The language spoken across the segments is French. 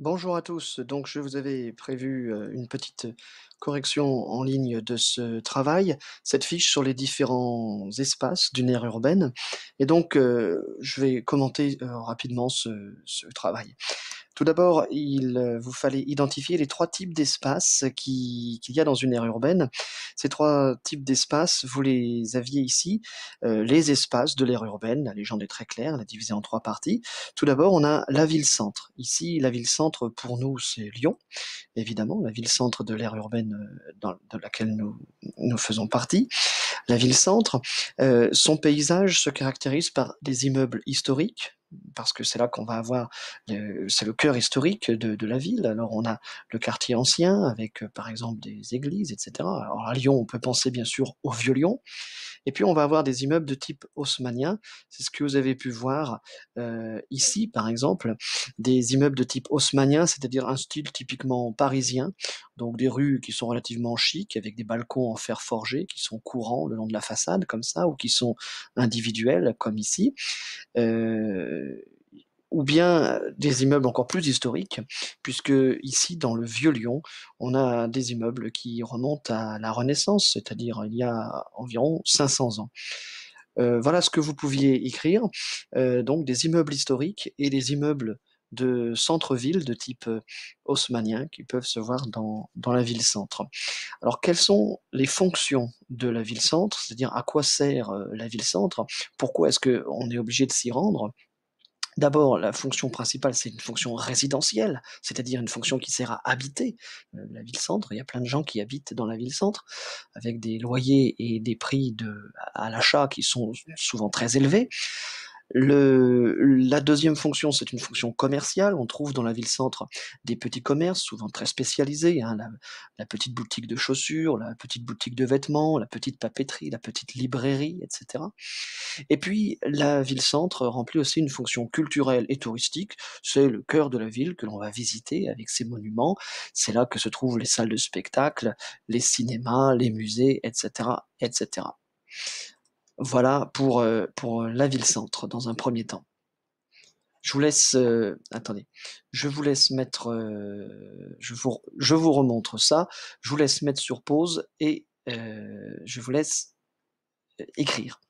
Bonjour à tous. Donc, je vous avais prévu une petite correction en ligne de ce travail, cette fiche sur les différents espaces d'une aire urbaine. Et donc, je vais commenter rapidement ce travail. Tout d'abord, il euh, vous fallait identifier les trois types d'espaces qu'il y a dans une aire urbaine. Ces trois types d'espaces, vous les aviez ici. Euh, les espaces de l'aire urbaine, la légende est très claire, elle est divisée en trois parties. Tout d'abord, on a la ville-centre. Ici, la ville-centre, pour nous, c'est Lyon, évidemment, la ville-centre de l'aire urbaine euh, dans, de laquelle nous, nous faisons partie. La ville-centre, son paysage se caractérise par des immeubles historiques, parce que c'est là qu'on va avoir, euh, c'est le cœur historique de, la ville. Alors on a le quartier ancien avec euh, par exemple des églises, etc. Alors à Lyon, on peut penser bien sûr au vieux Lyon. Et puis on va avoir des immeubles de type haussmanien. C'est ce que vous avez pu voir euh, ici par exemple, des immeubles de type haussmanien, c'est-à-dire un style typiquement parisien. Donc des rues qui sont relativement chic avec des balcons en fer forgé qui sont courants le long de la façade comme ça ou qui sont individuels comme ici. Euh, ou bien euh, des immeubles encore plus historiques, puisque ici, dans le Vieux Lyon, on a des immeubles qui remontent à la Renaissance, c'est-à-dire il y a environ 500 ans. Euh, voilà ce que vous pouviez écrire, euh, donc des immeubles historiques et des immeubles de centre-ville de type haussmannien qui peuvent se voir dans, dans la ville-centre. Alors quelles sont les fonctions de la ville-centre, c'est-à-dire à quoi sert la ville-centre, pourquoi est-ce qu'on est obligé de s'y rendre, D'abord, la fonction principale, c'est une fonction résidentielle, c'est-à-dire une fonction qui sert à habiter euh, la ville-centre. Il y a plein de gens qui habitent dans la ville-centre avec des loyers et des prix de, à l'achat qui sont souvent très élevés. Le, la deuxième fonction, c'est une fonction commerciale. On trouve dans la ville-centre des petits commerces, souvent très spécialisés. Hein. la, la, petite boutique de chaussures, la petite boutique de vêtements, la petite papeterie, la petite librairie, etc. Et puis, la ville-centre remplit aussi une fonction culturelle et touristique. C'est le cœur de la ville que l'on va visiter avec ses monuments. C'est là que se trouvent les salles de spectacle, les cinémas, les musées, etc., etc. Voilà pour, euh, pour euh, la ville-centre dans un premier temps. Je vous laisse, euh, attendez, je vous laisse mettre, je, vous, je vous remontre ça, je vous laisse mettre sur pause et je vous laisse écrire.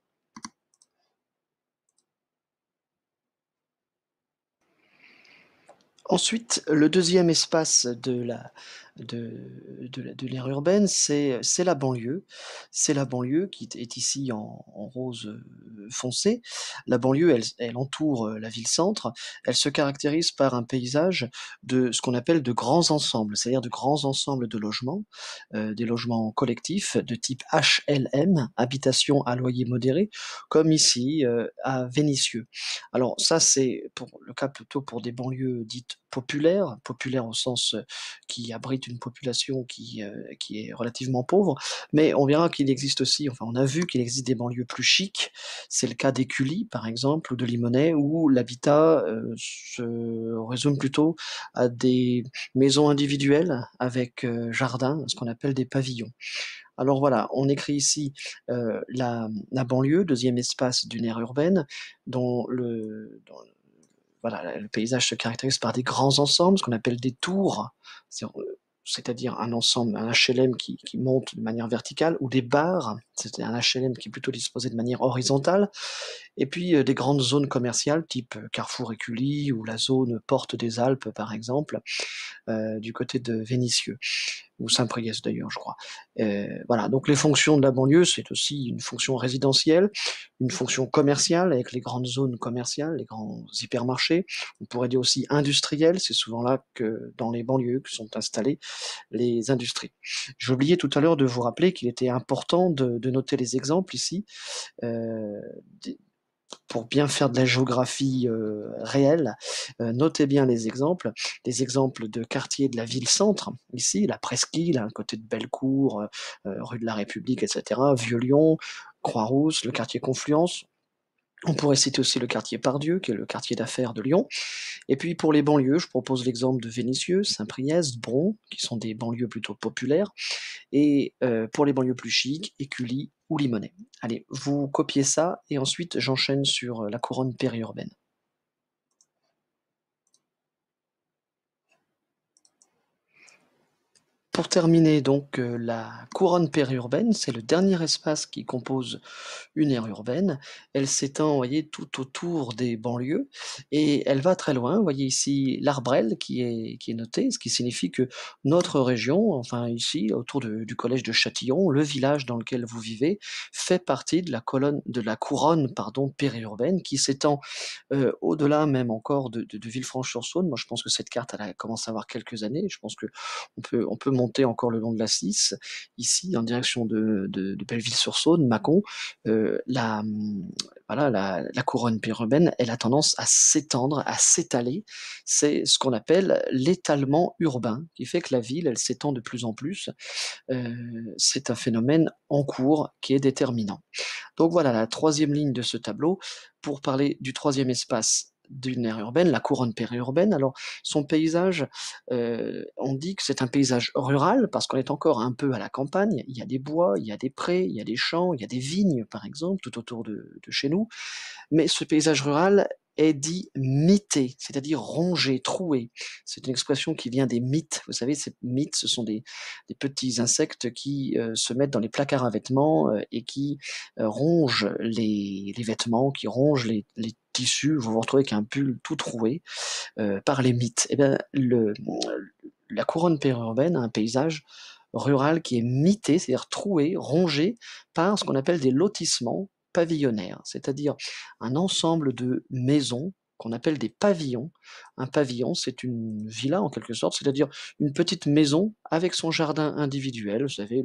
Ensuite, le deuxième espace de la, de, de, de urbaine, c'est la banlieue. C'est la banlieue qui est ici en, rose euh, foncé. La banlieue, elle, entoure euh, la ville-centre. Elle se caractérise par un paysage de ce qu'on appelle de grands ensembles, c'est-à-dire de grands ensembles de logements, euh, des logements collectifs de type HLM, habitation à loyer modéré, comme ici à Vénissieux. Alors ça, c'est pour le cas plutôt pour des banlieues dites populaires, populaires au sens qui abritent une population qui, euh, qui est relativement pauvre, mais on verra qu'il existe aussi, enfin on a vu qu'il existe des banlieues plus chics, c'est le cas d'Écully par exemple, ou de Limonest, où l'habitat euh, se résume plutôt à des maisons individuelles avec euh, jardin, ce qu'on appelle des pavillons. Alors voilà, on écrit ici la, banlieue, deuxième espace d'une aire urbaine, dont le, voilà, le paysage se caractérise par des grands ensembles, ce qu'on appelle des tours c'est-à-dire un ensemble, un HLM qui, qui, monte de manière verticale, ou des barres, c'est-à-dire un HLM qui est plutôt disposé de manière horizontale et puis euh, des grandes zones commerciales type euh, Carrefour Cully, ou la zone Porte des Alpes par exemple, euh, du côté de Vénissieux ou Saint-Priest d'ailleurs, je crois. Euh, voilà, donc les fonctions de la banlieue, c'est aussi une fonction résidentielle, une fonction commerciale avec les grandes zones commerciales, les grands hypermarchés. On pourrait dire aussi industrielle, c'est souvent là que dans les banlieues que sont installées les industries. J'oubliais tout à l'heure de vous rappeler qu'il était important de, noter les exemples ici euh, pour bien faire de la géographie euh, réelle, euh, notez bien les exemples, les exemples de quartiers de la ville-centre, ici, la Presqu'île, hein, côté de Bellecour, euh, rue de la République, etc., Vieux-Lyon, Croix-Rousse, le quartier Confluence, on pourrait citer aussi le quartier Pardieu, qui est le quartier d'affaires de Lyon. Et puis pour les banlieues, je propose l'exemple de Vénissieux, Saint-Priest, Bron, qui sont des banlieues plutôt populaires. Et pour les banlieues plus chics, Écully, ou limonée. Allez, vous copiez ça et ensuite j'enchaîne sur euh, la couronne périurbaine. pour terminer, donc euh, la couronne périurbaine, c'est le dernier espace qui compose une aire urbaine. Elle s'étend, voyez, tout autour des banlieues et elle va très loin. Vous voyez ici l'Arbrel qui est qui est noté, ce qui signifie que notre région, enfin ici autour du collège de Châtillon, le village dans lequel vous vivez, fait partie de la colonne de la couronne, pardon, périurbaine qui s'étend euh, au-delà même encore de, Villefranche-sur-Saône. Moi, je pense que cette carte elle a commencé à avoir quelques années. Je pense que on peut on peut monter encore le long de la 6, ici en direction de, Belleville-sur-Saône, Mâcon, euh, la, hum, voilà, la, couronne périurbaine elle a tendance à s'étendre, à s'étaler. C'est ce qu'on appelle l'étalement urbain, qui fait que la ville, elle s'étend de plus en plus. Euh, c'est un phénomène en cours qui est déterminant. Donc voilà la troisième ligne de ce tableau. Pour parler du troisième espace, d'une aire urbaine, la couronne périurbaine. Alors son paysage, euh, on dit que c'est un paysage rural parce qu'on est encore un peu à la campagne. Il y a des bois, il y a des prés, il y a des champs, il y a des vignes par exemple tout autour de, chez nous. Mais ce paysage rural est dit mité, c'est-à-dire rongé, troué. C'est une expression qui vient des mythes. Vous savez, ces mythes, ce sont des, petits insectes qui euh, se mettent dans les placards à vêtements euh, et qui rongent les, vêtements, qui rongent les vous vous retrouvez avec un pull tout troué euh, par les mythes. Et eh bien, la couronne périurbaine a un paysage rural qui est mité, c'est-à-dire troué, rongé par ce qu'on appelle des lotissements pavillonnaires, c'est-à-dire un ensemble de maisons qu'on appelle des pavillons. Un pavillon, c'est une villa en quelque sorte, c'est-à-dire une petite maison avec son jardin individuel. Vous savez,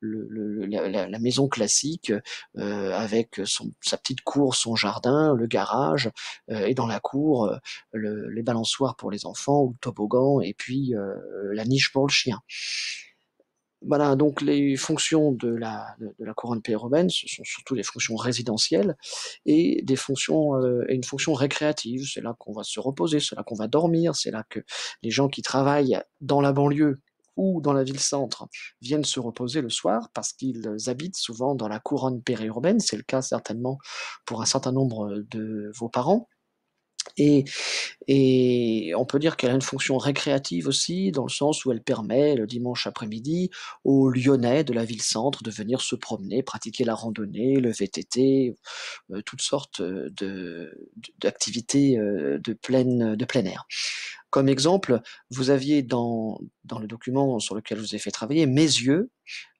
le, la, maison classique euh, avec sa petite cour, son jardin, le garage, euh, et dans la cour, euh, les balançoires pour les enfants ou le toboggan, et puis la niche pour le chien. Voilà, donc les fonctions de la, de, la couronne périurbaine, ce sont surtout des fonctions résidentielles et des fonctions euh, et une fonction récréative. C'est là qu'on va se reposer, c'est là qu'on va dormir, c'est là que les gens qui travaillent dans la banlieue ou dans la ville-centre viennent se reposer le soir parce qu'ils habitent souvent dans la couronne périurbaine. C'est le cas certainement pour un certain nombre de vos parents. Et, on peut dire qu'elle a une fonction récréative aussi, dans le sens où elle permet le dimanche après-midi aux Lyonnais de la ville-centre de venir se promener, pratiquer la randonnée, le VTT, euh, toutes sortes euh, d'activités euh, de plein air. Comme exemple, vous aviez dans, le document sur lequel je vous ai fait travailler Mézieux,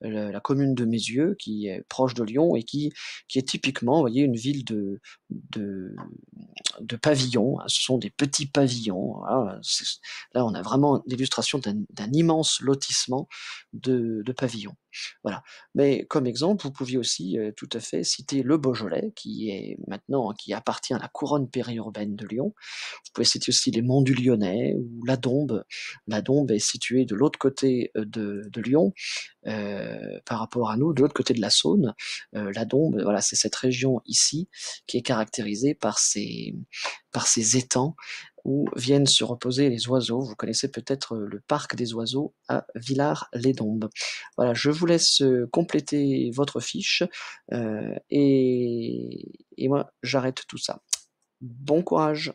la, commune de Mézieux, qui est proche de Lyon et qui, qui est typiquement, vous voyez, une ville de, de, pavillons. Ce sont des petits pavillons. Hein. là, on a vraiment l'illustration d'un immense lotissement de, pavillons. Voilà. Mais comme exemple, vous pouviez aussi euh, tout à fait citer le Beaujolais, qui est maintenant, qui appartient à la couronne périurbaine de Lyon. Vous pouvez citer aussi les Monts du Lyonnais, ou La Dombe. La Dombe est située de l'autre côté euh, de, Lyon euh, par rapport à nous, de l'autre côté de la Saône. Euh, la Dombe, voilà, c'est cette région ici qui est caractérisée par ces par étangs où viennent se reposer les oiseaux. Vous connaissez peut-être le parc des oiseaux à Villars-les-Dombes. Voilà, je vous laisse compléter votre fiche et, et moi j'arrête tout ça. Bon courage